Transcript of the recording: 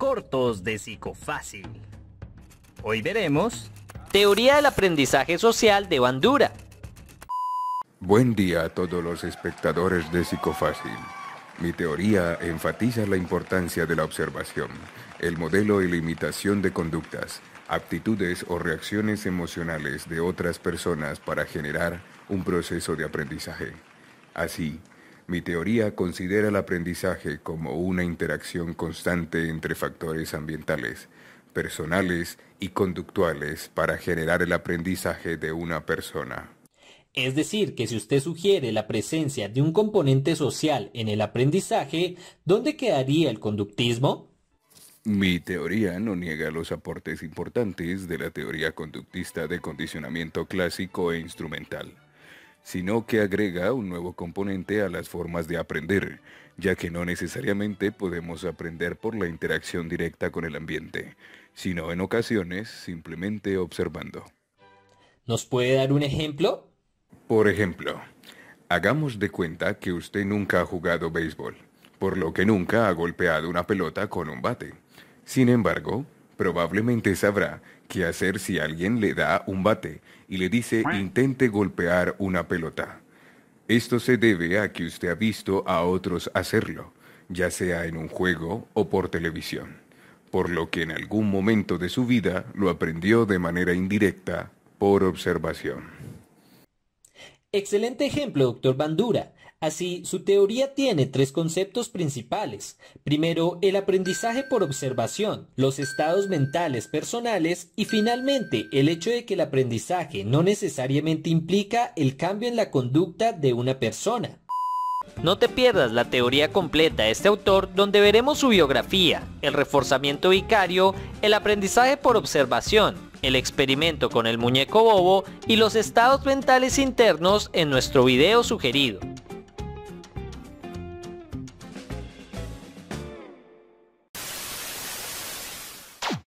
cortos de Psicofácil. Hoy veremos Teoría del aprendizaje social de Bandura. Buen día a todos los espectadores de Psicofácil. Mi teoría enfatiza la importancia de la observación, el modelo y limitación de conductas, aptitudes o reacciones emocionales de otras personas para generar un proceso de aprendizaje. Así, mi teoría considera el aprendizaje como una interacción constante entre factores ambientales, personales y conductuales para generar el aprendizaje de una persona. Es decir, que si usted sugiere la presencia de un componente social en el aprendizaje, ¿dónde quedaría el conductismo? Mi teoría no niega los aportes importantes de la teoría conductista de condicionamiento clásico e instrumental sino que agrega un nuevo componente a las formas de aprender, ya que no necesariamente podemos aprender por la interacción directa con el ambiente, sino en ocasiones simplemente observando. ¿Nos puede dar un ejemplo? Por ejemplo, hagamos de cuenta que usted nunca ha jugado béisbol, por lo que nunca ha golpeado una pelota con un bate. Sin embargo, probablemente sabrá qué hacer si alguien le da un bate y le dice intente golpear una pelota. Esto se debe a que usted ha visto a otros hacerlo, ya sea en un juego o por televisión, por lo que en algún momento de su vida lo aprendió de manera indirecta por observación. Excelente ejemplo, doctor Bandura. Así, su teoría tiene tres conceptos principales. Primero, el aprendizaje por observación, los estados mentales personales y finalmente el hecho de que el aprendizaje no necesariamente implica el cambio en la conducta de una persona. No te pierdas la teoría completa de este autor donde veremos su biografía, el reforzamiento vicario, el aprendizaje por observación, el experimento con el muñeco bobo y los estados mentales internos en nuestro video sugerido.